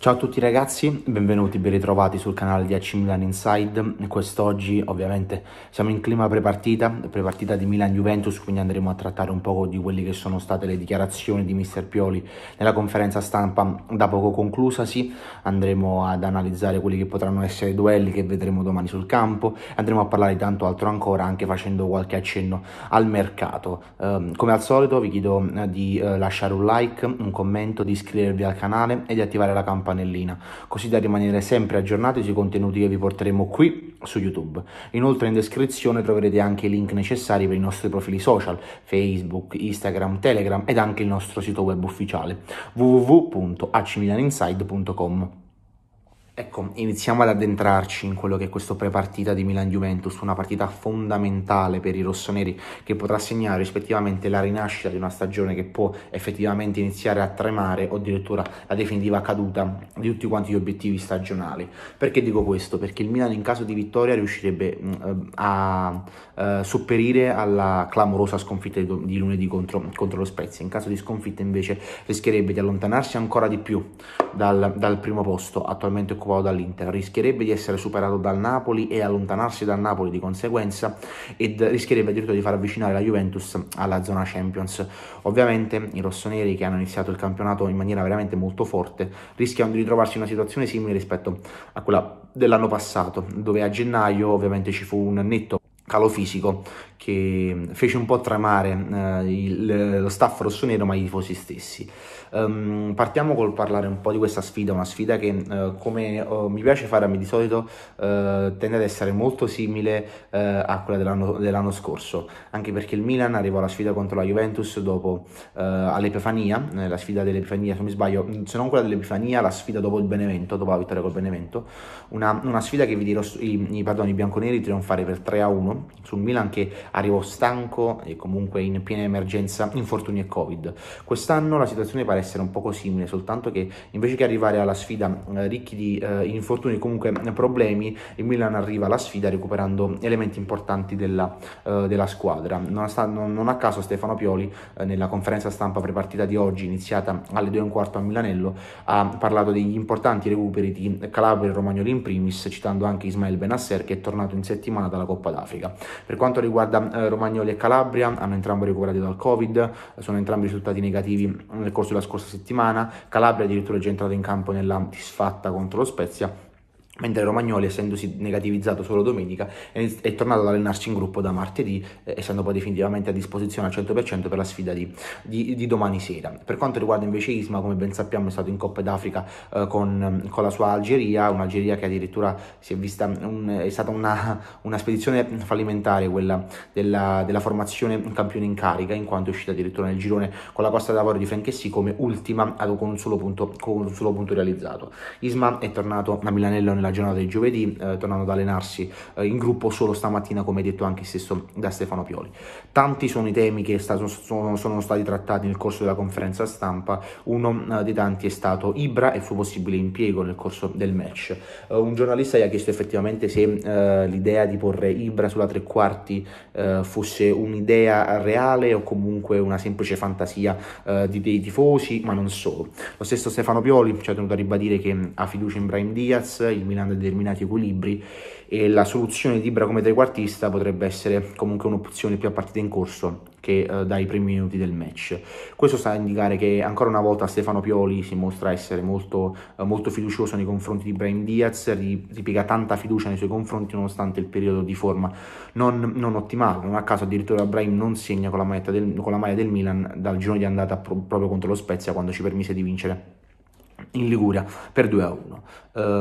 Ciao a tutti ragazzi, benvenuti, ben ritrovati sul canale di AC Milan Inside. Quest'oggi ovviamente siamo in clima prepartita, prepartita di Milan-Juventus, quindi andremo a trattare un po' di quelle che sono state le dichiarazioni di Mister Pioli nella conferenza stampa da poco conclusasi. Andremo ad analizzare quelli che potranno essere i duelli che vedremo domani sul campo, andremo a parlare di tanto altro ancora, anche facendo qualche accenno al mercato. Um, come al solito vi chiedo eh, di uh, lasciare un like, un commento, di iscrivervi al canale e di attivare la campanella campanellina, così da rimanere sempre aggiornati sui contenuti che vi porteremo qui su YouTube. Inoltre in descrizione troverete anche i link necessari per i nostri profili social, Facebook, Instagram, Telegram ed anche il nostro sito web ufficiale www.acmilaninside.com. Ecco, iniziamo ad addentrarci in quello che è questo prepartita di Milan-Juventus, una partita fondamentale per i rossoneri che potrà segnare rispettivamente la rinascita di una stagione che può effettivamente iniziare a tremare o addirittura la definitiva caduta di tutti quanti gli obiettivi stagionali. Perché dico questo? Perché il Milan in caso di vittoria riuscirebbe mm, eh, a eh, sopperire alla clamorosa sconfitta di lunedì contro, contro, lo Spezia. In caso di sconfitta invece rischierebbe di allontanarsi ancora di più dal, dal primo posto, attualmente comunque squadra dall'Inter, rischierebbe di essere superato dal Napoli e allontanarsi dal Napoli di conseguenza ed rischierebbe addirittura di far avvicinare la Juventus alla zona Champions. Ovviamente i rossoneri che hanno iniziato il campionato in maniera veramente molto forte rischiano di ritrovarsi in una situazione simile rispetto a quella dell'anno passato, dove a gennaio ovviamente ci fu un netto calo fisico che fece un po' tramare eh, il, lo staff rossonero ma i tifosi stessi. Um, partiamo col parlare un po' di questa sfida, una sfida che uh, come uh, mi piace fare a me di solito uh, tende ad essere molto simile eh, a quella dell'anno, dell'anno, scorso, anche perché il Milan arrivò alla sfida contro la Juventus dopo all'Epifania, la sfida dell'Epifania se non mi sbaglio, se non quella dell'Epifania, la sfida dopo il Benevento, dopo la vittoria col Benevento, una, una sfida che vi dirò, i, i, pardon, i bianconeri trionfare per 3 1 sul Milan che arrivò stanco e comunque in piena emergenza infortuni e Covid. Quest'anno la situazione pare essere un poco simile, soltanto che invece che arrivare alla sfida eh, ricchi di eh, infortuni e comunque problemi, il Milan arriva alla sfida recuperando elementi importanti della, eh, della squadra. Non a, non a, caso Stefano Pioli eh, nella conferenza stampa prepartita di oggi, iniziata alle 2.15 a Milanello, ha parlato degli importanti recuperi di Calabria e Romagnoli in primis, citando anche Ismael Benasser che è tornato in settimana dalla Coppa d'Africa. Repubblica. Per quanto riguarda eh, Romagnoli e Calabria, hanno entrambi recuperati dal Covid, sono entrambi risultati negativi mm, nel corso della scorsa settimana. Calabria addirittura è già entrato in campo nella disfatta contro lo Spezia mentre Romagnoli, essendosi negativizzato solo domenica, è, tornato ad allenarsi in gruppo da martedì, eh, essendo poi definitivamente a disposizione al 100% per la sfida di, di, di, domani sera. Per quanto riguarda invece Isma, come ben sappiamo, è stato in Coppa d'Africa eh, con, con, la sua Algeria, un'Algeria che addirittura è, un, è, stata una, una, spedizione fallimentare, quella della, della, formazione campione in carica, in quanto è uscita addirittura nel girone con la Costa d'Avorio di Franchessi come ultima con un solo punto, con un solo punto realizzato. Isma è tornato a Milanello nella nella giornata di giovedì, eh, tornando ad allenarsi eh, in gruppo solo stamattina, come detto anche stesso da Stefano Pioli. Tanti sono i temi che stato, sono, sono, stati trattati nel corso della conferenza stampa, uno eh, dei tanti è stato Ibra e il suo possibile impiego nel corso del match. Eh, un giornalista gli ha chiesto effettivamente se eh, l'idea di porre Ibra sulla tre quarti eh, fosse un'idea reale o comunque una semplice fantasia di, dei tifosi, ma non solo. Lo stesso Stefano Pioli ci ha tenuto a ribadire che ha fiducia in Brian Diaz, il Milan eliminando determinati equilibri e la soluzione di Ibra come trequartista potrebbe essere comunque un'opzione più a partita in corso che eh, dai primi minuti del match. Questo sta a indicare che ancora una volta Stefano Pioli si mostra essere molto, eh, molto fiducioso nei confronti di Brian Diaz, ripiega tanta fiducia nei suoi confronti nonostante il periodo di forma non, non ottimale, non a caso addirittura Brian non segna con la, del, con la maglia del Milan dal giorno di andata pro, proprio contro lo Spezia quando ci permise di vincere in Liguria per 2 a 1.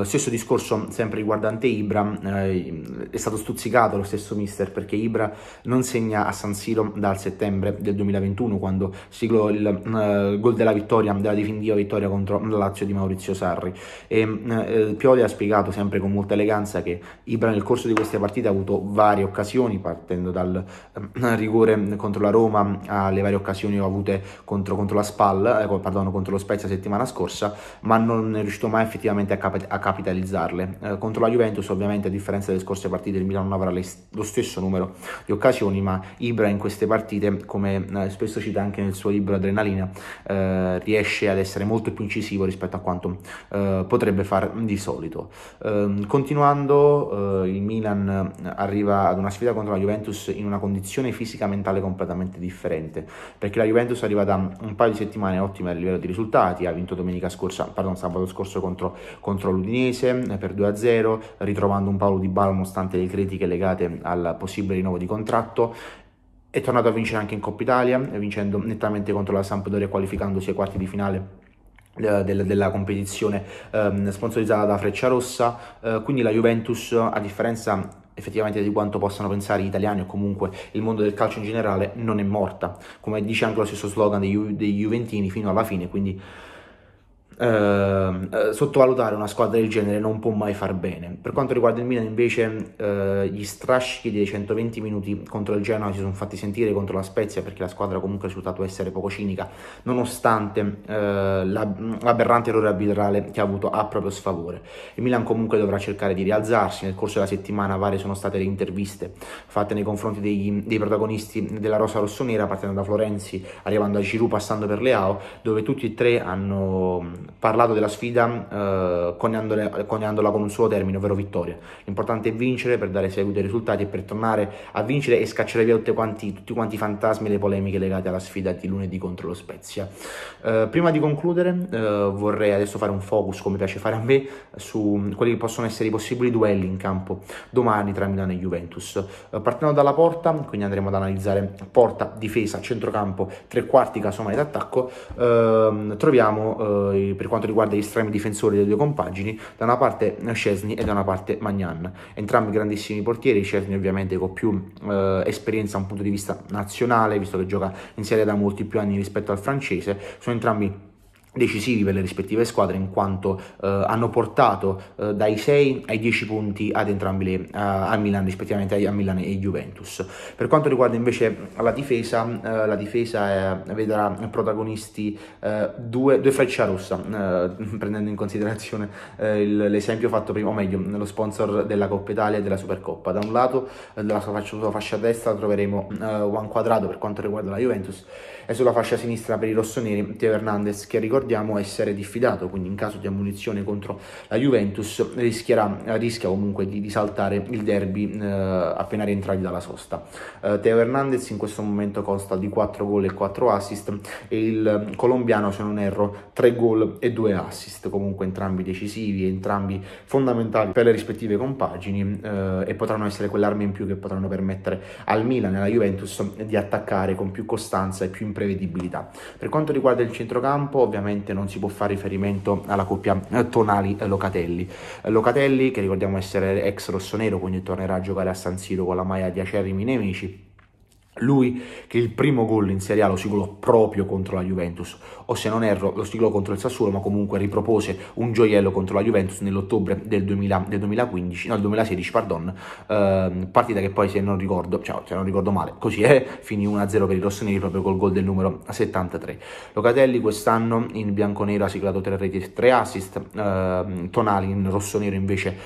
Eh, stesso discorso sempre riguardante Ibra, eh, è stato stuzzicato lo stesso mister perché Ibra non segna a San Siro dal settembre del 2021 quando siglò il eh, gol della vittoria, della definitiva vittoria contro la Lazio di Maurizio Sarri e eh, Pioli ha spiegato sempre con molta eleganza che Ibra nel corso di queste partite ha avuto varie occasioni partendo dal eh, rigore contro la Roma alle varie occasioni avute contro, contro la Spal, eh, perdono, contro lo Spezia settimana scorsa ma non è riuscito mai effettivamente a, cap- a capitalizzarle. Eh, contro la Juventus ovviamente a differenza delle scorse partite il Milan non avrà le- lo stesso numero di occasioni, ma Ibra in queste partite, come eh, spesso cita anche nel suo libro Adrenalina, eh, riesce ad essere molto più incisivo rispetto a quanto eh, potrebbe fare di solito. Ehm, continuando, eh, il Milan arriva ad una sfida contro la Juventus in una condizione fisica e mentale completamente differente, perché la Juventus arriva da un paio di settimane ottime a livello di risultati, ha vinto domenica scorsa pardon, sabato scorso contro, contro l'Udinese eh, per 2-0, ritrovando un Paolo Di Bala nonostante le critiche legate al possibile rinnovo di contratto è tornato a vincere anche in Coppa Italia, eh, vincendo nettamente contro la Sampdoria qualificandosi ai quarti di finale eh, della, competizione ehm, sponsorizzata da Freccia Rossa, quindi la Juventus a differenza effettivamente di quanto possano pensare gli italiani o comunque il mondo del calcio in generale non è morta, come dice anche lo stesso slogan dei, Ju- dei Juventini fino alla fine, quindi Ehm, eh, sottovalutare una squadra del genere non può mai far bene. Per quanto riguarda il Milan invece eh, gli strascichi dei 120 minuti contro il Genoa si sono fatti sentire contro la Spezia perché la squadra comunque ha risultato essere poco cinica nonostante eh, l'aberrante errore arbitrale che ha avuto a proprio sfavore. Il Milan comunque dovrà cercare di rialzarsi, nel corso della settimana varie sono state le interviste fatte nei confronti dei, dei protagonisti della Rosa Rossonera partendo da Florenzi, arrivando a Giroud, passando per Leao, dove tutti e tre hanno parlato della sfida eh, coniandola, coniandola con un suo termine, ovvero vittoria. L'importante è vincere per dare seguito ai risultati e per tornare a vincere e scacciare via tutti quanti, tutti quanti i fantasmi e le polemiche legate alla sfida di lunedì contro lo Spezia. Eh, prima di concludere eh, vorrei adesso fare un focus, come piace fare a me, su quelli che possono essere i possibili duelli in campo domani tra Milano e Juventus. Eh, partendo dalla porta, quindi andremo ad analizzare porta, difesa, centrocampo, tre quarti casomai d'attacco, ehm, troviamo eh, i per quanto riguarda gli estremi difensori delle due compagini, da una parte eh, Scesni e da una parte Magnan. Entrambi grandissimi portieri, Scesni ovviamente con più eh, esperienza da un punto di vista nazionale, visto che gioca in Serie da molti più anni rispetto al francese, sono entrambi decisivi per le rispettive squadre in quanto eh, hanno portato eh, dai 6 ai 10 punti ad entrambi le, a, a Milan rispettivamente a Milan e Juventus. Per quanto riguarda invece la difesa, eh, la difesa è, eh, vedrà protagonisti eh, due, due freccia rossa, eh, prendendo in considerazione il, l'esempio fatto prima, o meglio, lo sponsor della Coppa Italia e della Supercoppa. Da un lato, dalla sua fascia, sua fascia destra troveremo Juan Quadrado per quanto riguarda la Juventus e sulla fascia sinistra per i rossoneri Teo Hernandez che ricorda ricordiamo essere diffidato, quindi in caso di ammunizione contro la Juventus rischierà, rischia comunque di, di saltare il derby eh, appena rientrati dalla sosta. Eh, Teo Hernandez in questo momento consta di 4 gol e 4 assist e il colombiano se non erro 3 gol e 2 assist, comunque entrambi decisivi, entrambi fondamentali per le rispettive compagini eh, e potranno essere quell'arma in più che potranno permettere al Milan e alla Juventus di attaccare con più costanza e più imprevedibilità. Per quanto riguarda il centrocampo ovviamente sicuramente non si può fare riferimento alla coppia eh, Tonali-Locatelli. Eh, eh, Locatelli, che ricordiamo essere ex rossonero, quindi tornerà a giocare a San Siro con la maglia di acerrimi nemici lui che il primo gol in Serie A lo siglò proprio contro la Juventus, o se non erro lo siglò contro il Sassuolo, ma comunque ripropose un gioiello contro la Juventus nell'ottobre del, 2000, del 2015, no, 2016, pardon, eh, partita che poi se non ricordo, cioè, se non ricordo male, così è, eh, finì 1-0 per i rossoneri proprio col gol del numero 73. Locatelli quest'anno in bianconero ha siglato 3 reti e 3 assist, eh, Tonali in rossonero invece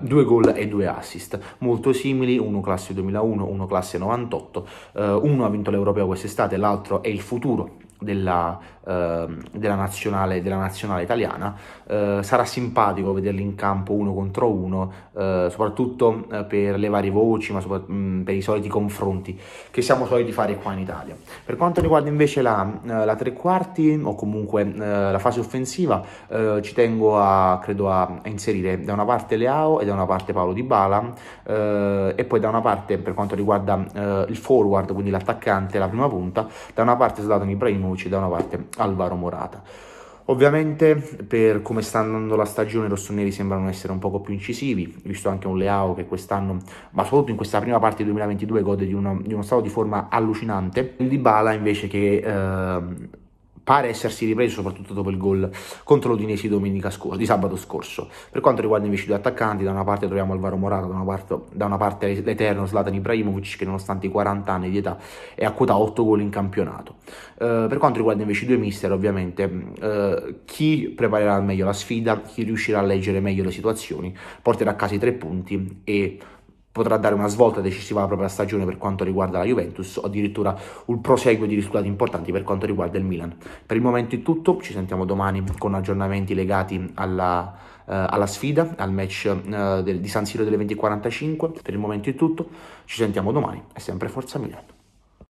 2 eh, gol e 2 assist, molto simili, uno classe 2001, uno classe 98. Eh, uno ha vinto l'Europeo quest'estate, l'altro è il futuro della, eh, della, nazionale, della nazionale, italiana. Eh, sarà simpatico vederli in campo uno contro uno, eh, soprattutto eh, per le varie voci, ma mh, mm, per i soliti confronti che siamo soliti fare qua in Italia. Per quanto riguarda invece la, eh, la tre quarti o comunque la fase offensiva, ci tengo a, credo a, a, inserire da una parte Leao e da una parte Paolo Di Bala e poi da una parte per quanto riguarda il forward, quindi l'attaccante, la prima punta, da una parte Zlatan Ibrahimovic Bonucci da una parte, Alvaro Morata. Ovviamente per come sta andando la stagione i rossoneri sembrano essere un poco più incisivi, visto anche un Leao che quest'anno, ma soprattutto in questa prima parte del 2022, gode di, una, di uno stato di forma allucinante. Il Dybala invece che... Eh, pare essersi ripreso soprattutto dopo il gol contro l'Udinese di, scorso, di sabato scorso. Per quanto riguarda invece i due attaccanti, da una parte troviamo Alvaro Morata, da una parte, da una parte l'eterno Slatan Ibrahimovic che nonostante i 40 anni di età è a quota 8 gol in campionato. Eh, per quanto riguarda invece i due mister, ovviamente eh, chi preparerà meglio la sfida, chi riuscirà a leggere meglio le situazioni, porterà a casa i tre punti e potrà dare una svolta decisiva alla propria stagione per quanto riguarda la Juventus o addirittura un proseguo di risultati importanti per quanto riguarda il Milan. Per il momento è tutto, ci sentiamo domani con aggiornamenti legati alla, eh, alla sfida, al match eh, del, di San Siro delle 20.45. Per il momento è tutto, ci sentiamo domani e sempre Forza Milan.